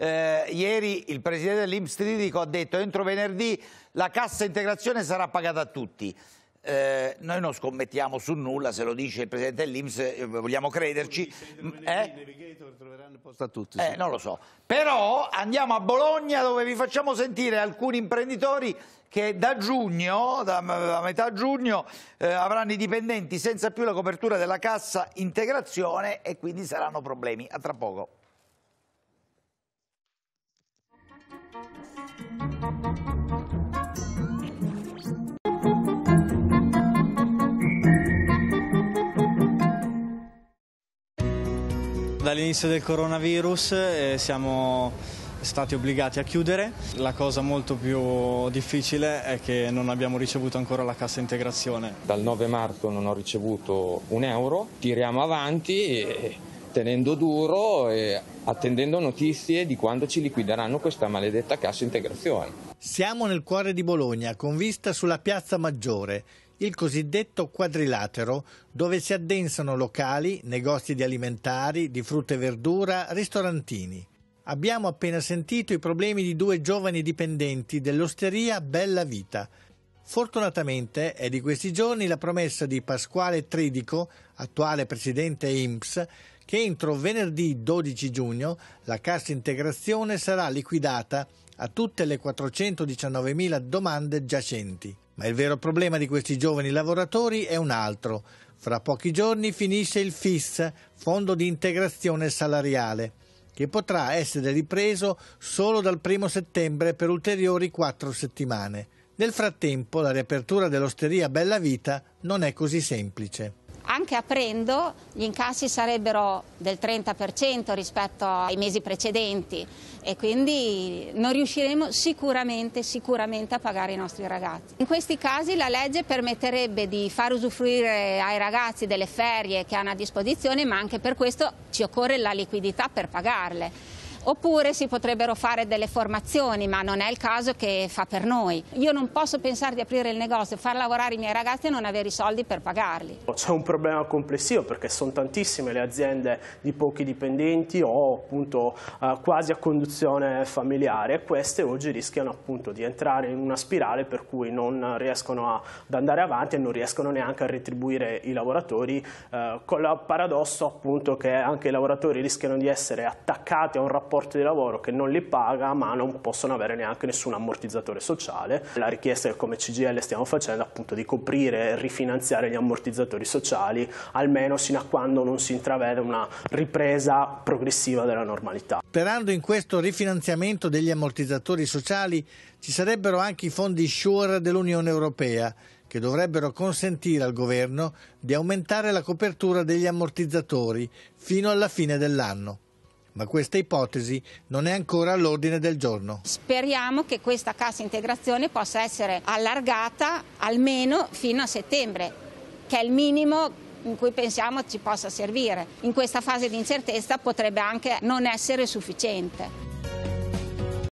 eh, ieri il presidente dell'Inps Tridico ha detto entro venerdì la cassa integrazione sarà pagata a tutti. Eh, noi non scommettiamo su nulla, se lo dice il presidente dell'Inps, eh, vogliamo crederci. Eh? Tutti, sì. non lo so. Però andiamo a Bologna dove vi facciamo sentire alcuni imprenditori che da giugno, da, da metà giugno, eh, avranno i dipendenti senza più la copertura della cassa integrazione e quindi saranno problemi. A tra poco. Dall'inizio del coronavirus eh, siamo stati obbligati a chiudere. La cosa molto più difficile è che non abbiamo ricevuto ancora la cassa integrazione. Dal 9 marzo non ho ricevuto un euro, tiriamo avanti eh, tenendo duro e attendendo notizie di quando ci liquideranno questa maledetta cassa integrazione. Siamo nel cuore di Bologna con vista sulla Piazza Maggiore il cosiddetto quadrilatero, dove si addensano locali, negozi di alimentari, di frutta e verdura, ristorantini. Abbiamo appena sentito i problemi di due giovani dipendenti dell'osteria Bella Vita. Fortunatamente è di questi giorni la promessa di Pasquale Tridico, attuale presidente IMSS, che entro venerdì 12 giugno la cassa integrazione sarà liquidata a tutte le 419.000 domande giacenti. Ma il vero problema di questi giovani lavoratori è un altro. Fra pochi giorni finisce il FIS, Fondo di Integrazione Salariale, che potrà essere ripreso solo dal 1 settembre per ulteriori quattro settimane. Nel frattempo la riapertura dell'osteria Bella Vita non è così semplice. Anche aprendo gli incassi sarebbero del 30% rispetto ai mesi precedenti e quindi non riusciremo sicuramente, sicuramente a pagare i nostri ragazzi. In questi casi la legge permetterebbe di far usufruire ai ragazzi delle ferie che hanno a disposizione ma anche per questo ci occorre la liquidità per pagarle. Oppure si potrebbero fare delle formazioni, ma non è il caso che fa per noi. Io non posso pensare di aprire il negozio, far lavorare i miei ragazzi e non avere i soldi per pagarli. C'è un problema complessivo perché sono tantissime le aziende di pochi dipendenti o appunto eh, quasi a conduzione familiare e queste oggi rischiano appunto di entrare in una spirale per cui non riescono a, ad andare avanti e non riescono neanche a retribuire i lavoratori eh, con il paradosso appunto che anche i lavoratori rischiano di essere attaccati a un rapporto rapporti di lavoro che non li paga ma non possono avere neanche nessun ammortizzatore sociale. La richiesta che come CGL stiamo facendo è appunto di coprire e rifinanziare gli ammortizzatori sociali almeno sino a quando non si intravede una ripresa progressiva della normalità. Sperando in questo rifinanziamento degli ammortizzatori sociali ci sarebbero anche i fondi SURE dell'Unione Europea che dovrebbero consentire al governo di aumentare la copertura degli ammortizzatori fino alla fine dell'anno ma questa ipotesi non è ancora all'ordine del giorno. Speriamo che questa cassa integrazione possa essere allargata almeno fino a settembre, che è il minimo in cui pensiamo ci possa servire. In questa fase di incertezza potrebbe anche non essere sufficiente.